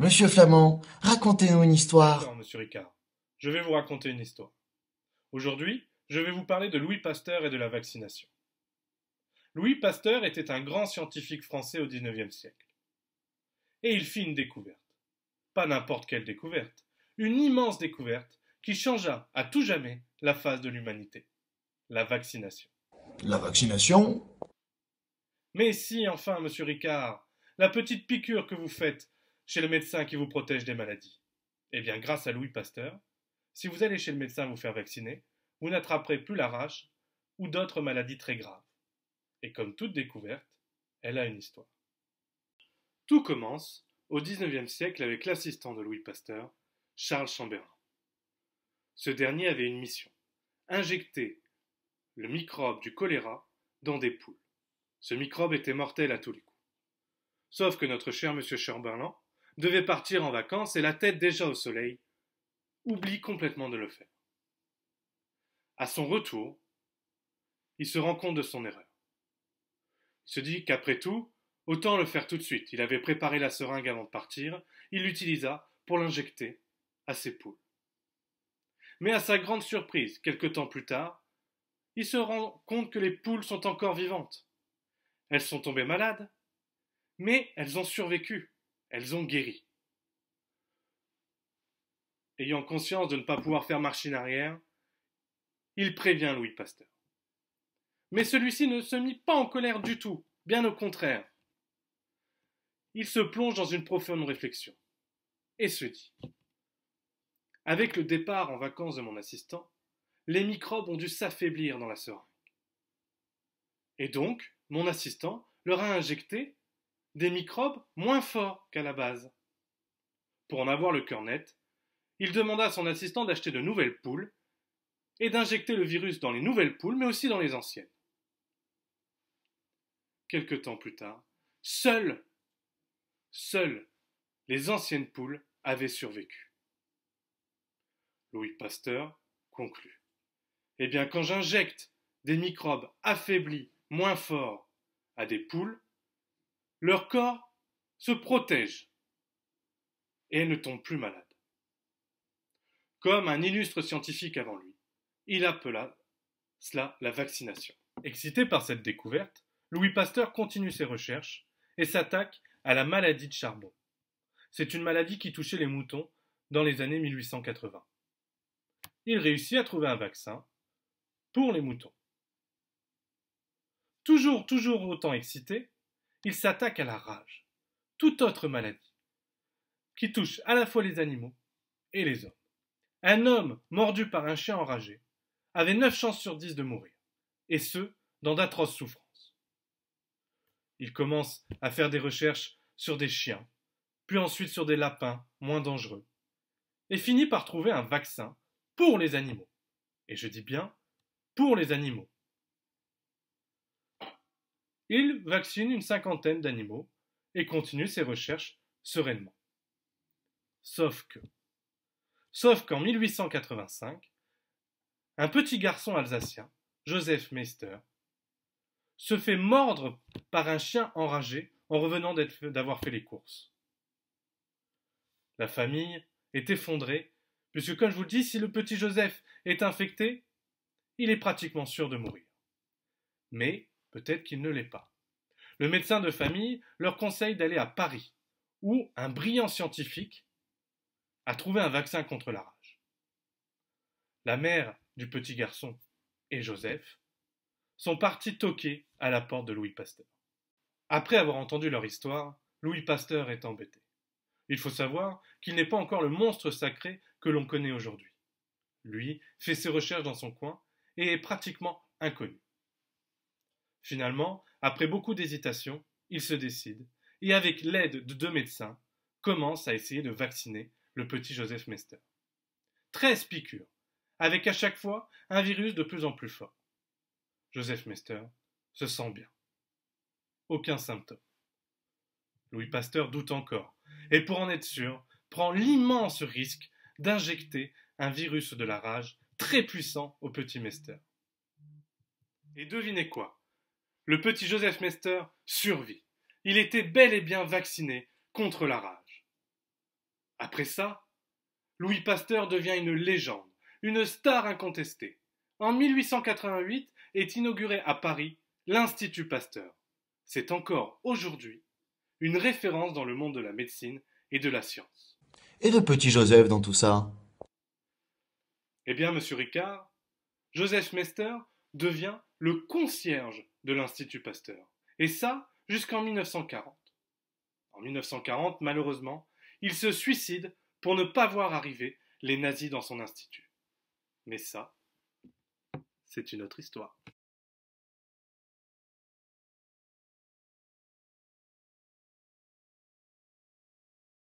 Monsieur Flamand, racontez-nous une histoire. monsieur Ricard, je vais vous raconter une histoire. Aujourd'hui, je vais vous parler de Louis Pasteur et de la vaccination. Louis Pasteur était un grand scientifique français au XIXe siècle. Et il fit une découverte. Pas n'importe quelle découverte, une immense découverte qui changea à tout jamais la face de l'humanité. La vaccination. La vaccination Mais si, enfin, monsieur Ricard, la petite piqûre que vous faites chez le médecin qui vous protège des maladies. Eh bien, grâce à Louis Pasteur, si vous allez chez le médecin vous faire vacciner, vous n'attraperez plus la rage ou d'autres maladies très graves. Et comme toute découverte, elle a une histoire. Tout commence au XIXe siècle avec l'assistant de Louis Pasteur, Charles Chamberlain. Ce dernier avait une mission injecter le microbe du choléra dans des poules. Ce microbe était mortel à tous les coups. Sauf que notre cher monsieur Chamberlain devait partir en vacances et la tête déjà au soleil, oublie complètement de le faire. À son retour, il se rend compte de son erreur. Il se dit qu'après tout, autant le faire tout de suite. Il avait préparé la seringue avant de partir, il l'utilisa pour l'injecter à ses poules. Mais à sa grande surprise, quelque temps plus tard, il se rend compte que les poules sont encore vivantes. Elles sont tombées malades, mais elles ont survécu. Elles ont guéri. Ayant conscience de ne pas pouvoir faire marche en arrière, il prévient Louis Pasteur. Mais celui-ci ne se mit pas en colère du tout, bien au contraire. Il se plonge dans une profonde réflexion et se dit Avec le départ en vacances de mon assistant, les microbes ont dû s'affaiblir dans la seringue. Et donc, mon assistant leur a injecté des microbes moins forts qu'à la base. Pour en avoir le cœur net, il demanda à son assistant d'acheter de nouvelles poules et d'injecter le virus dans les nouvelles poules, mais aussi dans les anciennes. Quelque temps plus tard, seules, seules les anciennes poules avaient survécu. Louis Pasteur conclut. Eh bien, quand j'injecte des microbes affaiblis, moins forts, à des poules, leur corps se protège et ne tombe plus malade. Comme un illustre scientifique avant lui, il appela cela la vaccination. Excité par cette découverte, Louis Pasteur continue ses recherches et s'attaque à la maladie de Charbon. C'est une maladie qui touchait les moutons dans les années 1880. Il réussit à trouver un vaccin pour les moutons. Toujours, toujours autant excité, il s'attaque à la rage, toute autre maladie, qui touche à la fois les animaux et les hommes. Un homme mordu par un chien enragé avait 9 chances sur 10 de mourir, et ce, dans d'atroces souffrances. Il commence à faire des recherches sur des chiens, puis ensuite sur des lapins moins dangereux, et finit par trouver un vaccin pour les animaux. Et je dis bien pour les animaux il vaccine une cinquantaine d'animaux et continue ses recherches sereinement. Sauf que. Sauf qu'en 1885, un petit garçon alsacien, Joseph Meister, se fait mordre par un chien enragé en revenant d'avoir fait les courses. La famille est effondrée, puisque comme je vous le dis, si le petit Joseph est infecté, il est pratiquement sûr de mourir. Mais Peut-être qu'il ne l'est pas. Le médecin de famille leur conseille d'aller à Paris, où un brillant scientifique a trouvé un vaccin contre la rage. La mère du petit garçon et Joseph sont partis toquer à la porte de Louis Pasteur. Après avoir entendu leur histoire, Louis Pasteur est embêté. Il faut savoir qu'il n'est pas encore le monstre sacré que l'on connaît aujourd'hui. Lui fait ses recherches dans son coin et est pratiquement inconnu. Finalement, après beaucoup d'hésitation, il se décide et, avec l'aide de deux médecins, commence à essayer de vacciner le petit Joseph Mester. Treize piqûres, avec à chaque fois un virus de plus en plus fort. Joseph Mester se sent bien. Aucun symptôme. Louis Pasteur doute encore, et pour en être sûr, prend l'immense risque d'injecter un virus de la rage très puissant au petit Mester. Et devinez quoi le petit Joseph Mester survit. Il était bel et bien vacciné contre la rage. Après ça, Louis Pasteur devient une légende, une star incontestée. En 1888 est inauguré à Paris l'Institut Pasteur. C'est encore aujourd'hui une référence dans le monde de la médecine et de la science. Et le petit Joseph dans tout ça Eh bien, monsieur Ricard, Joseph Mester devient le concierge de l'Institut Pasteur. Et ça, jusqu'en 1940. En 1940, malheureusement, il se suicide pour ne pas voir arriver les nazis dans son institut. Mais ça, c'est une autre histoire.